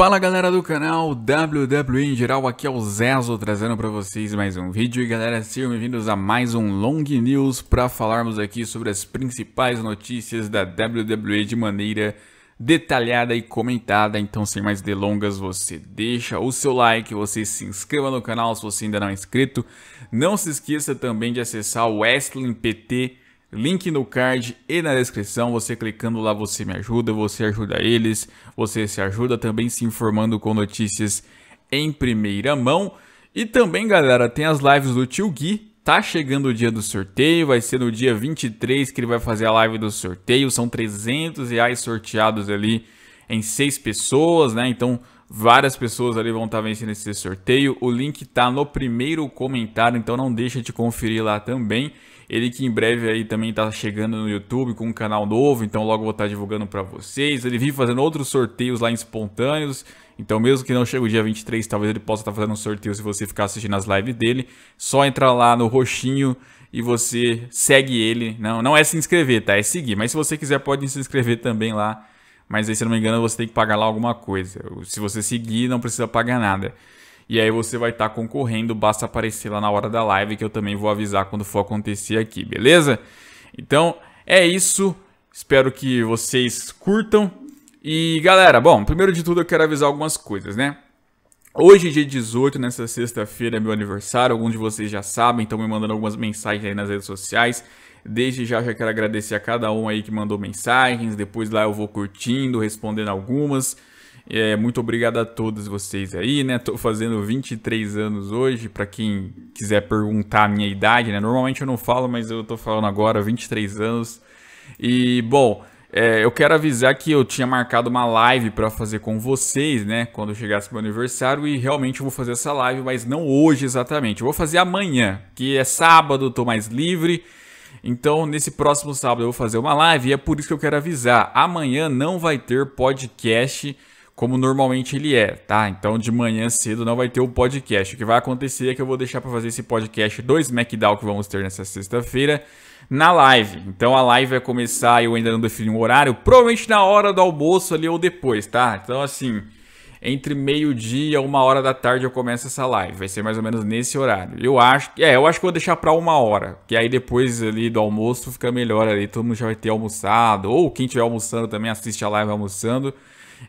Fala galera do canal WWE em geral, aqui é o Zezo trazendo para vocês mais um vídeo e galera, sejam bem-vindos a mais um Long News para falarmos aqui sobre as principais notícias da WWE de maneira detalhada e comentada, então sem mais delongas você deixa o seu like, você se inscreva no canal se você ainda não é inscrito, não se esqueça também de acessar o Wrestling PT Link no card e na descrição. Você clicando lá, você me ajuda, você ajuda eles, você se ajuda também se informando com notícias em primeira mão. E também, galera, tem as lives do Tio Gui. Tá chegando o dia do sorteio, vai ser no dia 23 que ele vai fazer a live do sorteio. São 300 reais sorteados ali em seis pessoas, né? Então, várias pessoas ali vão estar tá vencendo esse sorteio. O link tá no primeiro comentário, então não deixa de conferir lá também. Ele que em breve aí também tá chegando no YouTube com um canal novo, então logo vou estar tá divulgando para vocês. Ele vive fazendo outros sorteios lá em espontâneos, então mesmo que não chegue o dia 23, talvez ele possa estar tá fazendo um sorteio se você ficar assistindo as lives dele. Só entrar lá no roxinho e você segue ele. Não, não é se inscrever, tá? É seguir. Mas se você quiser pode se inscrever também lá. Mas aí, se não me engano, você tem que pagar lá alguma coisa. Se você seguir, não precisa pagar nada. E aí você vai estar tá concorrendo, basta aparecer lá na hora da live que eu também vou avisar quando for acontecer aqui, beleza? Então é isso, espero que vocês curtam. E galera, bom, primeiro de tudo eu quero avisar algumas coisas, né? Hoje, dia 18, nessa sexta-feira, é meu aniversário. Alguns de vocês já sabem, estão me mandando algumas mensagens aí nas redes sociais. Desde já já quero agradecer a cada um aí que mandou mensagens. Depois lá eu vou curtindo, respondendo algumas. É, muito obrigado a todos vocês aí, né? Tô fazendo 23 anos hoje, para quem quiser perguntar a minha idade, né? Normalmente eu não falo, mas eu tô falando agora, 23 anos. E, bom, é, eu quero avisar que eu tinha marcado uma live para fazer com vocês, né? Quando chegasse meu aniversário e realmente eu vou fazer essa live, mas não hoje exatamente. Eu vou fazer amanhã, que é sábado, tô mais livre. Então, nesse próximo sábado eu vou fazer uma live e é por isso que eu quero avisar. Amanhã não vai ter podcast como normalmente ele é, tá? Então de manhã cedo não vai ter o podcast. O que vai acontecer é que eu vou deixar para fazer esse podcast dois SmackDown que vamos ter nessa sexta-feira na live. Então a live vai começar, eu ainda não defini um horário, provavelmente na hora do almoço ali ou depois, tá? Então assim, entre meio-dia e uma hora da tarde eu começo essa live. Vai ser mais ou menos nesse horário. Eu acho que. É, eu acho que vou deixar pra uma hora. Que aí depois ali do almoço fica melhor ali. Todo mundo já vai ter almoçado. Ou quem estiver almoçando também assiste a live almoçando.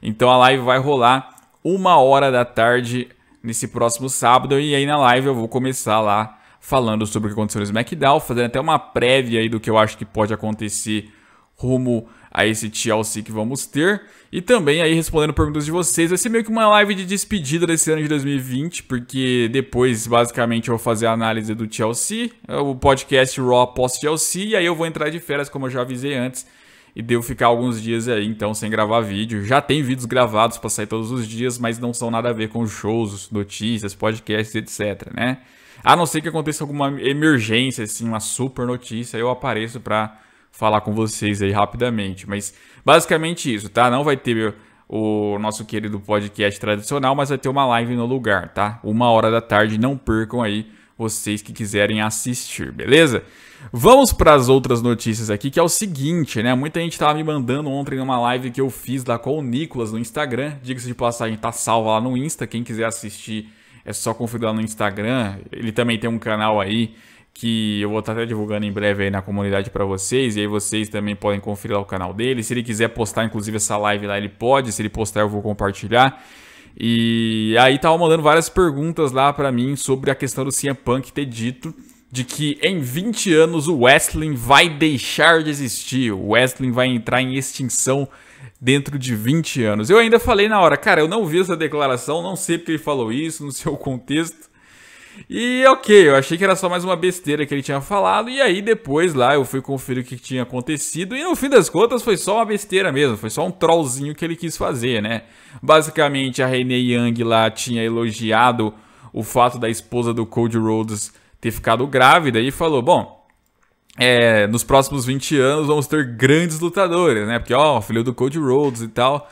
Então a live vai rolar uma hora da tarde nesse próximo sábado. E aí na live eu vou começar lá falando sobre o que aconteceu no SmackDown, fazendo até uma prévia aí do que eu acho que pode acontecer rumo a esse TLC que vamos ter. E também aí respondendo perguntas de vocês. Vai ser meio que uma live de despedida desse ano de 2020, porque depois, basicamente, eu vou fazer a análise do TLC, o podcast Raw post tlc e aí eu vou entrar de férias, como eu já avisei antes e deu ficar alguns dias aí então sem gravar vídeo. Já tem vídeos gravados para sair todos os dias, mas não são nada a ver com shows, notícias, podcasts, etc, né? A não ser que aconteça alguma emergência assim, uma super notícia, eu apareço para falar com vocês aí rapidamente, mas basicamente isso, tá? Não vai ter o nosso querido podcast tradicional, mas vai ter uma live no lugar, tá? Uma hora da tarde, não percam aí vocês que quiserem assistir, beleza? Vamos para as outras notícias aqui, que é o seguinte, né? Muita gente estava me mandando ontem numa live que eu fiz lá com o Nicolas no Instagram. Diga-se de passagem, tá salva lá no Insta. Quem quiser assistir, é só conferir lá no Instagram. Ele também tem um canal aí que eu vou estar tá até divulgando em breve aí na comunidade para vocês, e aí vocês também podem conferir lá o canal dele. Se ele quiser postar, inclusive, essa live lá, ele pode. Se ele postar, eu vou compartilhar. E aí tava mandando várias perguntas lá para mim sobre a questão do CM Punk ter dito de que em 20 anos o wrestling vai deixar de existir, o wrestling vai entrar em extinção dentro de 20 anos. Eu ainda falei na hora, cara, eu não vi essa declaração, não sei porque ele falou isso, não sei o contexto, e ok, eu achei que era só mais uma besteira que ele tinha falado. E aí depois lá eu fui conferir o que tinha acontecido. E no fim das contas foi só uma besteira mesmo. Foi só um trollzinho que ele quis fazer, né? Basicamente a Renee Young lá tinha elogiado o fato da esposa do Cody Rhodes ter ficado grávida e falou: Bom, é, nos próximos 20 anos vamos ter grandes lutadores, né? Porque, ó, filho do Cody Rhodes e tal.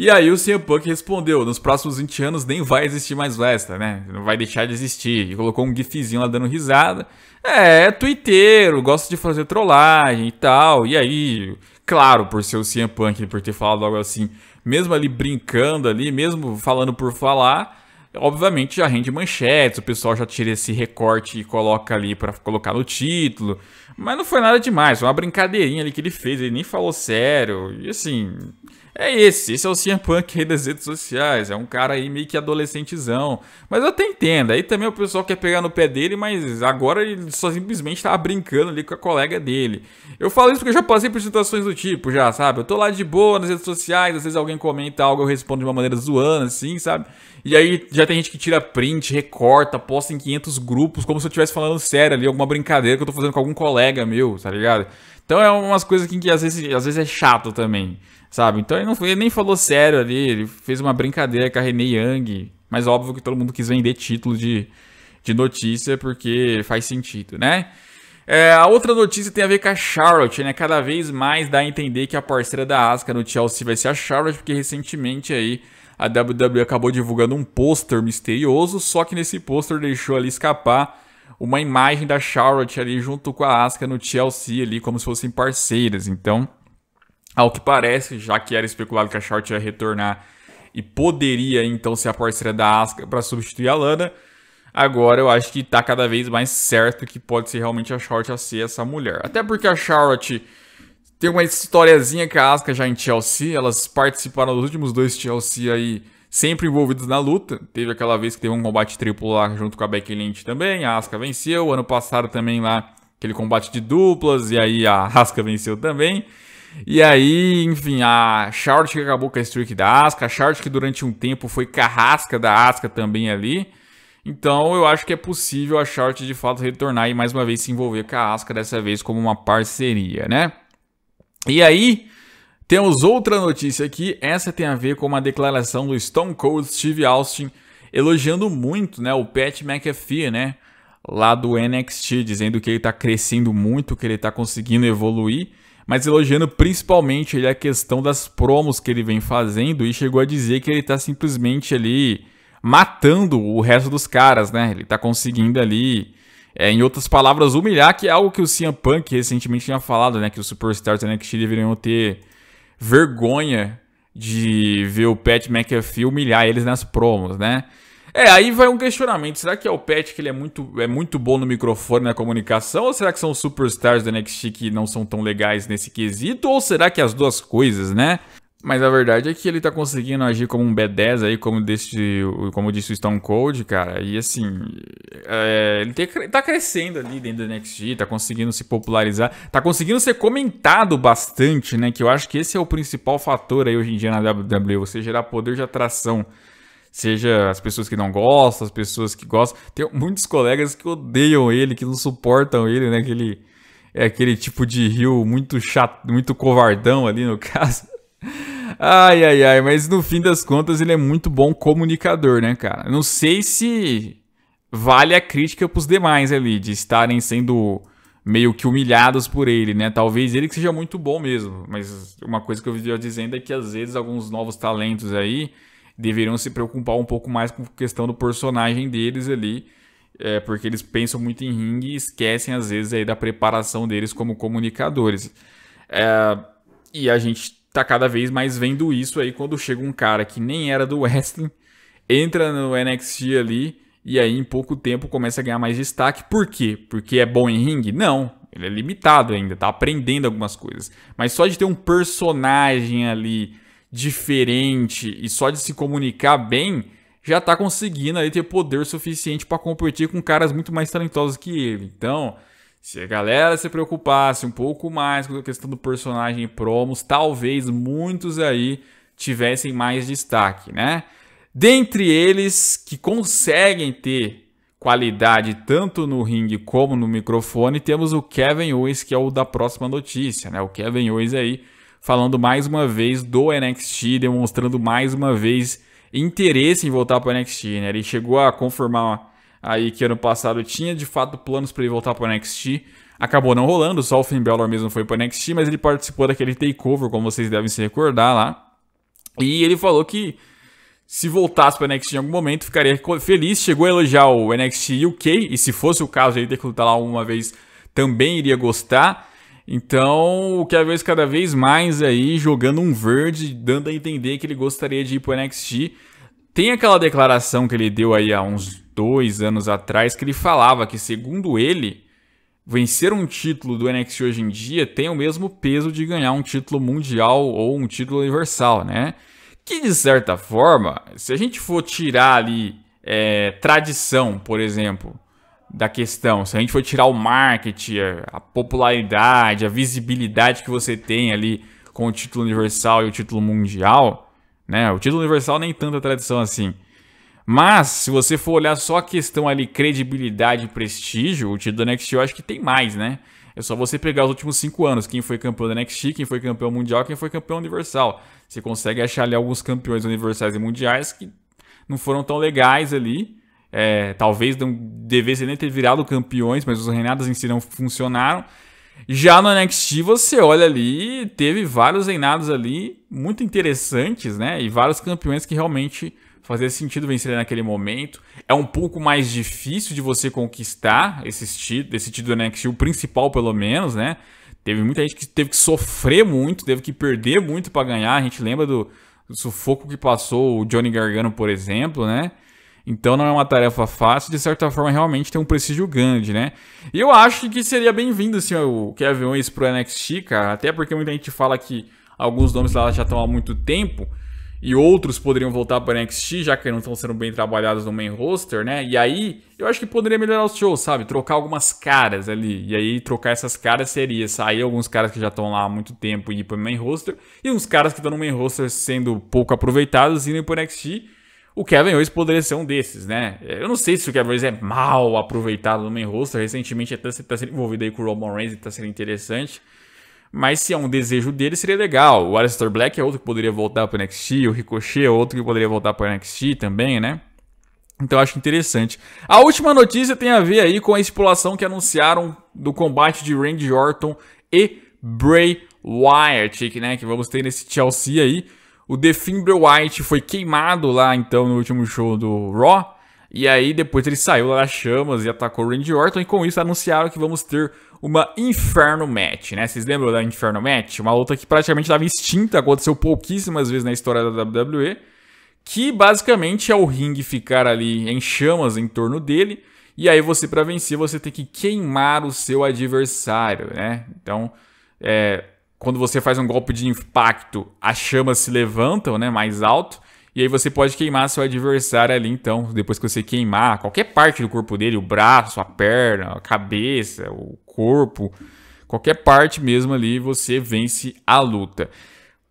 E aí o CM Punk respondeu: nos próximos 20 anos nem vai existir mais Westa, né? Não vai deixar de existir. E colocou um gifzinho lá dando risada. É, é twitteiro, gosta de fazer trollagem e tal. E aí, claro, por ser o CM Punk, por ter falado algo assim, mesmo ali brincando ali, mesmo falando por falar, obviamente já rende manchetes, o pessoal já tira esse recorte e coloca ali para colocar no título. Mas não foi nada demais, foi uma brincadeirinha ali que ele fez, ele nem falou sério. E assim, é esse. Esse é o CM Punk aí das redes sociais. É um cara aí meio que adolescentezão. Mas eu até entendo. Aí também o pessoal quer pegar no pé dele, mas agora ele só simplesmente tava tá brincando ali com a colega dele. Eu falo isso porque eu já passei por situações do tipo, já, sabe? Eu tô lá de boa nas redes sociais, às vezes alguém comenta algo, eu respondo de uma maneira zoando, assim, sabe? E aí já tem gente que tira print, recorta, posta em 500 grupos, como se eu estivesse falando sério ali, alguma brincadeira que eu tô fazendo com algum colega meu, tá ligado? Então é umas coisas que, que às, vezes, às vezes é chato também sabe? Então ele, não, ele nem falou sério ali, ele fez uma brincadeira com a Renee Young, mas óbvio que todo mundo quis vender título de, de notícia porque faz sentido, né? É, a outra notícia tem a ver com a Charlotte, né? Cada vez mais dá a entender que a parceira da Asuka no Chelsea vai ser a Charlotte, porque recentemente aí a WWE acabou divulgando um pôster misterioso, só que nesse pôster deixou ali escapar uma imagem da Charlotte ali junto com a Asuka no Chelsea ali, como se fossem parceiras. Então, ao que parece, já que era especulado que a Short ia retornar e poderia então ser a parceira da Asuka para substituir a Lana, agora eu acho que está cada vez mais certo que pode ser realmente a Short a ser essa mulher. Até porque a Charlotte tem uma historiazinha com a Asuka já em Chelsea, elas participaram dos últimos dois Chelsea aí, sempre envolvidas na luta. Teve aquela vez que teve um combate triplo lá junto com a Becky Lynch também, a Asuka venceu, ano passado também lá aquele combate de duplas e aí a Asuka venceu também. E aí, enfim, a Charlotte que acabou com a streak da Asca, a Charlotte que durante um tempo foi carrasca da Asca também ali. Então eu acho que é possível a Charlotte de fato retornar e mais uma vez se envolver com a Asca, dessa vez como uma parceria, né? E aí, temos outra notícia aqui, essa tem a ver com uma declaração do Stone Cold Steve Austin elogiando muito, né, o Pat McAfee, né, lá do NXT, dizendo que ele tá crescendo muito, que ele tá conseguindo evoluir mas elogiando principalmente ele a questão das promos que ele vem fazendo e chegou a dizer que ele está simplesmente ali matando o resto dos caras, né? Ele está conseguindo ali, é, em outras palavras, humilhar, que é algo que o CM Punk recentemente tinha falado, né? Que os superstars da NXT deveriam ter vergonha de ver o Pat McAfee humilhar eles nas promos, né? É, aí vai um questionamento. Será que é o Pet que ele é muito, é muito bom no microfone, na comunicação? Ou será que são os superstars da NXT que não são tão legais nesse quesito? Ou será que é as duas coisas, né? Mas a verdade é que ele tá conseguindo agir como um B10 aí, como, desse, como disse o Stone Cold, cara. E assim, é, ele te, tá crescendo ali dentro do NXT, tá conseguindo se popularizar, tá conseguindo ser comentado bastante, né? Que eu acho que esse é o principal fator aí hoje em dia na WWE, você gerar poder de atração Seja as pessoas que não gostam, as pessoas que gostam. Tem muitos colegas que odeiam ele, que não suportam ele, né? Que ele é aquele tipo de rio muito chato, muito covardão ali no caso. Ai, ai, ai, mas no fim das contas ele é muito bom comunicador, né, cara? Não sei se vale a crítica pros demais ali, de estarem sendo meio que humilhados por ele, né? Talvez ele que seja muito bom mesmo, mas uma coisa que eu vi dizendo é que às vezes alguns novos talentos aí deveriam se preocupar um pouco mais com a questão do personagem deles ali, é, porque eles pensam muito em ringue e esquecem, às vezes, aí, da preparação deles como comunicadores. É, e a gente tá cada vez mais vendo isso aí quando chega um cara que nem era do wrestling, entra no NXT ali e aí em pouco tempo começa a ganhar mais destaque. Por quê? Porque é bom em ringue? Não. Ele é limitado ainda, tá aprendendo algumas coisas. Mas só de ter um personagem ali diferente e só de se comunicar bem, já está conseguindo aí ter poder suficiente para competir com caras muito mais talentosos que ele. Então, se a galera se preocupasse um pouco mais com a questão do personagem e promos, talvez muitos aí tivessem mais destaque, né? Dentre eles que conseguem ter qualidade tanto no ringue como no microfone, temos o Kevin Owens, que é o da próxima notícia, né? O Kevin Owens aí falando mais uma vez do NXT, demonstrando mais uma vez interesse em voltar para o NXT. Né? Ele chegou a confirmar aí que ano passado tinha de fato planos para ele voltar para o NXT. Acabou não rolando, só o Finn Balor mesmo foi para o NXT, mas ele participou daquele takeover, como vocês devem se recordar lá. E ele falou que se voltasse para o NXT em algum momento, ficaria feliz. Chegou a elogiar o NXT UK, e se fosse o caso ele ter que lutar lá uma vez, também iria gostar. Então, o Kevin Owens cada vez mais aí jogando um verde, dando a entender que ele gostaria de ir pro NXT. Tem aquela declaração que ele deu aí há uns dois anos atrás, que ele falava que, segundo ele, vencer um título do NXT hoje em dia tem o mesmo peso de ganhar um título mundial ou um título universal, né? Que de certa forma, se a gente for tirar ali é, tradição, por exemplo, da questão. Se a gente for tirar o marketing, a popularidade, a visibilidade que você tem ali com o título universal e o título mundial, né? O título universal nem tanta tradição assim. Mas, se você for olhar só a questão ali, credibilidade e prestígio, o título da NXT eu acho que tem mais, né? É só você pegar os últimos cinco anos, quem foi campeão da NXT, quem foi campeão mundial, quem foi campeão universal. Você consegue achar ali alguns campeões universais e mundiais que não foram tão legais ali, é, talvez não devesse nem ter virado campeões, mas os reinados em si não funcionaram. Já no NXT, você olha ali, teve vários reinados ali muito interessantes, né? E vários campeões que realmente fazia sentido vencer naquele momento. É um pouco mais difícil de você conquistar esse, esse título do NXT, o principal pelo menos, né? Teve muita gente que teve que sofrer muito, teve que perder muito para ganhar. A gente lembra do, do sufoco que passou o Johnny Gargano, por exemplo, né? Então não é uma tarefa fácil, de certa forma realmente tem um prestígio grande, né? E eu acho que seria bem-vindo assim, o Kevin Owens pro NXT, cara, até porque muita gente fala que alguns nomes lá já estão há muito tempo e outros poderiam voltar para NXT, já que não estão sendo bem trabalhados no main roster, né? E aí, eu acho que poderia melhorar os shows, sabe? Trocar algumas caras ali. E aí, trocar essas caras seria sair alguns caras que já estão lá há muito tempo e ir para o main roster, e uns caras que estão no main roster sendo pouco aproveitados e indo para NXT o Kevin Owens poderia ser um desses, né? Eu não sei se o Kevin Owens é mal aproveitado no main roster, recentemente até está sendo envolvido aí com o Roman Reigns e está sendo interessante. Mas se é um desejo dele, seria legal. O Alistair Black é outro que poderia voltar para o NXT, o Ricochet é outro que poderia voltar para o NXT também, né? Então acho interessante. A última notícia tem a ver aí com a estipulação que anunciaram do combate de Randy Orton e Bray Wyatt, né? Que vamos ter nesse Chelsea aí. O Defimbre White foi queimado lá, então, no último show do Raw. E aí, depois ele saiu lá das chamas e atacou o Randy Orton. E com isso, anunciaram que vamos ter uma Inferno Match, né? Vocês lembram da Inferno Match? Uma luta que praticamente estava extinta, aconteceu pouquíssimas vezes na história da WWE. Que basicamente é o ringue ficar ali em chamas em torno dele. E aí, você, para vencer, você tem que queimar o seu adversário, né? Então, é, quando você faz um golpe de impacto, as chamas se levantam, né, mais alto. E aí você pode queimar seu adversário ali, então, depois que você queimar qualquer parte do corpo dele, o braço, a perna, a cabeça, o corpo, qualquer parte mesmo ali, você vence a luta.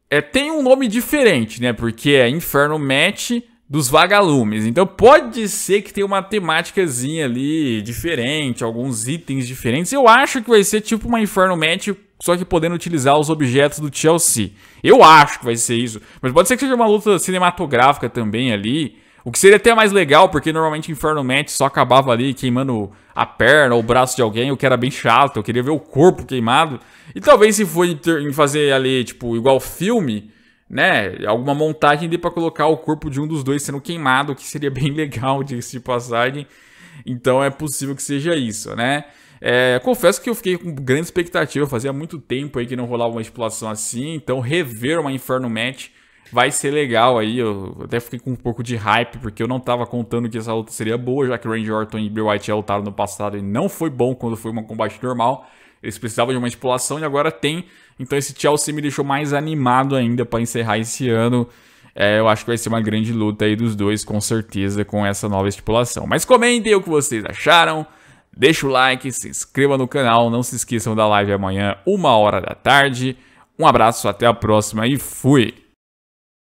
É, tem um nome diferente, né? Porque é Inferno Match dos Vagalumes. Então pode ser que tenha uma temáticazinha ali diferente, alguns itens diferentes. Eu acho que vai ser tipo uma Inferno Match só que podendo utilizar os objetos do Chelsea. Eu acho que vai ser isso, mas pode ser que seja uma luta cinematográfica também ali. O que seria até mais legal, porque normalmente Inferno Match só acabava ali queimando a perna ou o braço de alguém, o que era bem chato, eu queria ver o corpo queimado. E talvez se for em fazer ali, tipo, igual filme, né? Alguma montagem de pra colocar o corpo de um dos dois sendo queimado, o que seria bem legal de se passagem. Então é possível que seja isso, né? É, confesso que eu fiquei com grande expectativa, fazia muito tempo aí que não rolava uma exploração assim, então rever uma Inferno Match vai ser legal aí. Eu até fiquei com um pouco de hype, porque eu não estava contando que essa luta seria boa, já que Randy Orton e Bray Wyatt lutaram no passado e não foi bom quando foi um combate normal. Eles precisavam de uma estipulação e agora tem. Então esse Chelsea me deixou mais animado ainda para encerrar esse ano. É, eu acho que vai ser uma grande luta aí dos dois, com certeza, com essa nova estipulação. Mas comentem o que vocês acharam. Deixa o like, se inscreva no canal, não se esqueçam da live amanhã, uma hora da tarde. Um abraço, até a próxima e fui!